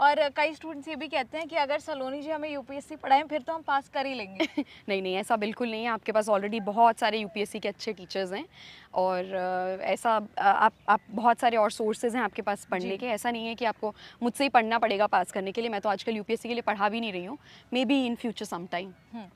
और कई स्टूडेंट्स ये भी कहते हैं कि अगर सलोनी जी हमें यूपीएससी पढ़ाएं फिर तो हम पास कर ही लेंगे नहीं नहीं ऐसा बिल्कुल नहीं है आपके पास ऑलरेडी बहुत सारे यूपीएससी के अच्छे टीचर्स हैं और ऐसा आप आप बहुत सारे और सोर्सेज हैं आपके पास पढ़ने के ऐसा नहीं है कि आपको मुझसे ही पढ़ना पड़ेगा पास करने के लिए मैं तो आजकल यूपीएससी के लिए पढ़ा भी नहीं रही हूँ maybe in future time